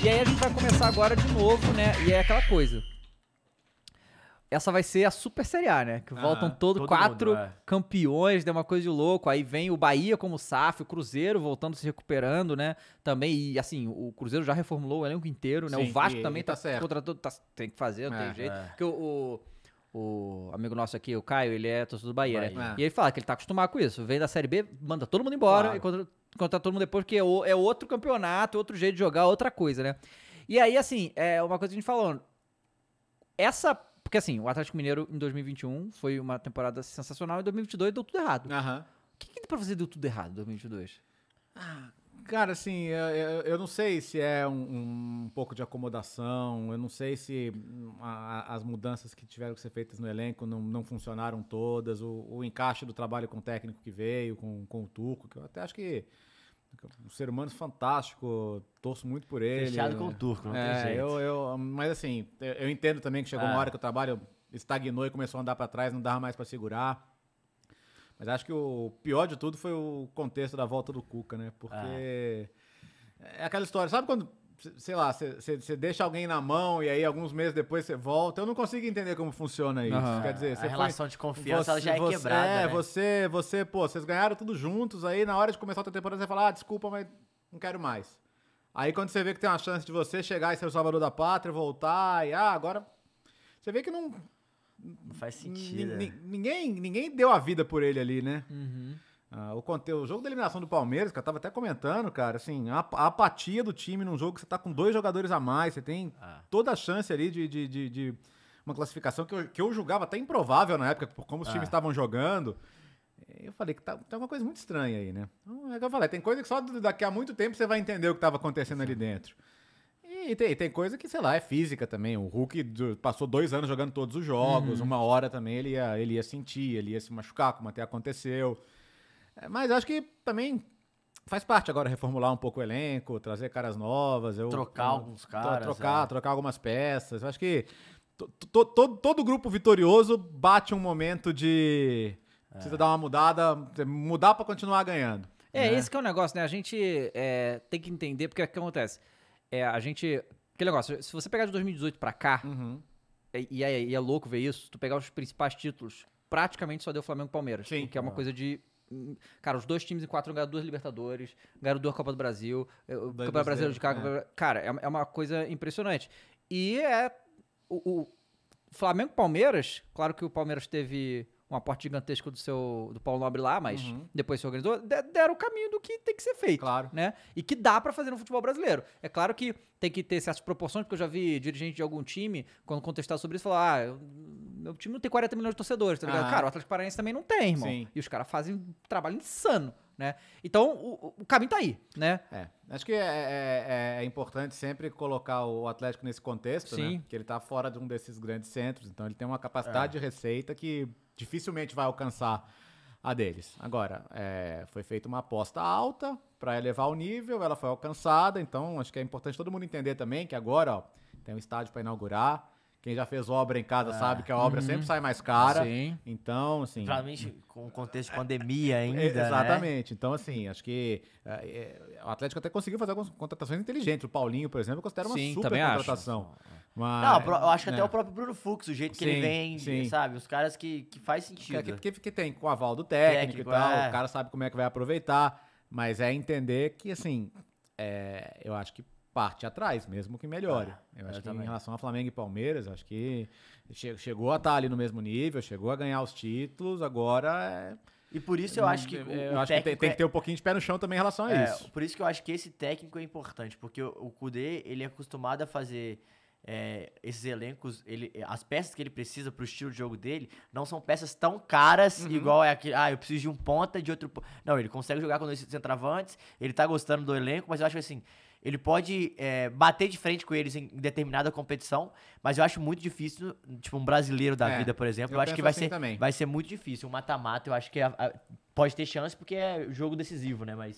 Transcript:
E aí a gente vai começar agora de novo, né? E é aquela coisa. Essa vai ser a Super Série A, né? Que ah, voltam todo, todo quatro mundo, é. campeões, deu uma coisa de louco. Aí vem o Bahia como SAF, o Cruzeiro voltando, se recuperando, né? Também, e assim, o Cruzeiro já reformulou o elenco inteiro, né? Sim, o Vasco e, também e tá, tá contratou, tá, tem que fazer, não é, tem jeito. É. Porque o, o, o, amigo nosso aqui, o Caio, ele é torcedor do Bahia, né? Bahia. né? E ele fala que ele tá acostumado com isso. Vem da Série B, manda todo mundo embora claro. e contra, encontrar todo mundo depois, porque é, o, é outro campeonato, outro jeito de jogar, outra coisa, né? E aí, assim, é uma coisa que a gente falou. Essa. Porque assim, o Atlético Mineiro em 2021 foi uma temporada sensacional, em 2022 deu tudo errado. Aham. O que, que pra fazer deu tudo errado em 2022? Ah, cara, assim, eu, eu, eu, não sei se é um, um, pouco de acomodação, eu não sei se hum, a, as mudanças que tiveram que ser feitas no elenco não, não funcionaram todas, o, o, encaixe do trabalho com o técnico que veio, com, com o Turco, que eu até acho que um ser humano fantástico, torço muito por ele. Fechado com o turco, não é, tem jeito. Eu, eu, mas assim, eu entendo também que chegou ah. uma é. hora que o trabalho estagnou e começou a andar para trás, não dava mais para segurar. Mas acho que o pior de tudo foi o contexto da volta do Cuca, né? Porque ah. é aquela história, sabe quando sei lá, você deixa alguém na mão e aí alguns meses depois você volta. Eu não consigo entender como funciona isso. Uhum. Quer dizer, a relação foi, de confiança você, já é você, quebrada. É, né? você, você, pô, vocês ganharam tudo juntos, aí na hora de começar outra temporada você fala, ah, desculpa, mas não quero mais. Aí quando você vê que tem uma chance de você chegar e ser o salvador da pátria, voltar e ah, agora. Você vê que não. Não faz sentido. É. ninguém, ninguém deu a vida por ele ali, né? Uhum. Uh, o, conteúdo, o jogo da eliminação do Palmeiras, que eu tava até comentando, cara, assim, a, a, apatia do time num jogo que você tá com dois jogadores a mais, você tem ah. toda a chance ali de, de, de, de, uma classificação que eu, que eu julgava até improvável na época, por como os ah. times estavam jogando. Eu falei que tá, tem tá coisa muito estranha aí, né? Então, é que eu falei, tem coisa que só daqui a muito tempo você vai entender o que tava acontecendo Sim. ali dentro. E tem, tem, coisa que, sei lá, é física também. O Hulk passou dois anos jogando todos os jogos, uhum. uma hora também ele ia, ele ia sentir, ele ia se machucar, como até aconteceu. É, mas acho que também faz parte agora reformular um pouco o elenco, trazer caras novas. Eu, trocar eu, alguns caras. Trocar, é. trocar algumas peças. Eu acho que todo grupo vitorioso bate um momento de. É. Precisa dar uma mudada, mudar para continuar ganhando. É, né? esse que é o negócio, né? A gente é, tem que entender, porque o que acontece? É, a gente. Aquele negócio, se você pegar de 2018 para cá, uhum. e, é, e, é, louco ver isso, tu pegar os principais títulos, praticamente só deu Flamengo e Palmeiras. Sim. que é uma é. coisa de Cara, os dois times em quatro ganharam duas Libertadores, ganharam duas Copa do Brasil, eh, Copa Brasileiro de Cago. É. Cara, é, é uma coisa impressionante. E é. O, o Flamengo Palmeiras, claro que o Palmeiras teve um aporte gigantesco do seu do Paulo Nobre lá, mas uhum. depois se organizou, deram o caminho do que tem que ser feito, claro. né? E que dá para fazer no futebol brasileiro. É claro que tem que ter certas proporções, porque eu já vi dirigente de algum time quando contestar sobre isso falar, ah, meu time não tem 40 milhões de torcedores, tá ligado? Ah. Cara, o Atlético Paranaense também não tem, irmão. Sim. E os caras fazem um trabalho insano, né? Então, o, o caminho tá aí, né? É. Acho que é, é, é, é importante sempre colocar o Atlético nesse contexto, né? Sim. né? Que ele tá fora de um desses grandes centros, então ele tem uma capacidade é. de receita que dificilmente vai alcançar a deles. Agora, é, foi feita uma aposta alta para elevar o nível, ela foi alcançada, então acho que é importante todo mundo entender também que agora ó, tem um estádio para inaugurar, quem já fez obra em casa é. sabe que a obra uhum. sempre sai mais cara. Sim. Então, assim. Principalmente com o contexto de pandemia é, ainda. Né? Exatamente. Né? Então, assim, acho que é, é, o Atlético até conseguiu fazer algumas contratações inteligentes. O Paulinho, por exemplo, eu considero uma Sim, super contratação. Acho. Mas, não, eu acho que né. até o próprio Bruno Fux, o jeito sim, que ele vem, sim. sabe? Os caras que, que faz sentido. Que, que, que tem com o aval do técnico, técnico e tal, é. o cara sabe como é que vai aproveitar, mas é entender que, assim, é, eu acho que parte atrás, mesmo que melhore. Ah, eu acho eu que também. em relação a Flamengo e Palmeiras, acho que chegou a estar tá ali no mesmo nível, chegou a ganhar os títulos, agora é... E por isso eu hum, acho que. É, é, eu, acho que tem, tem, que ter um pouquinho de pé no chão também em relação a é, isso. Por isso que eu acho que esse técnico é importante, porque o, Kudê, ele é acostumado a fazer. É, esses elencos, ele, as peças que ele precisa pro estilo de jogo dele não são peças tão caras uhum. igual é aquele. Ah, eu preciso de um ponta de outro. Não, ele consegue jogar com dois centravantes, ele tá gostando do elenco, mas eu acho que assim, ele pode é, bater de frente com eles em determinada competição, mas eu acho muito difícil, tipo, um brasileiro da é, vida, por exemplo, eu, eu acho que vai, assim ser, também. vai ser muito difícil. Um mata-mata, eu acho que é, pode ter chance porque é jogo decisivo, né? Mas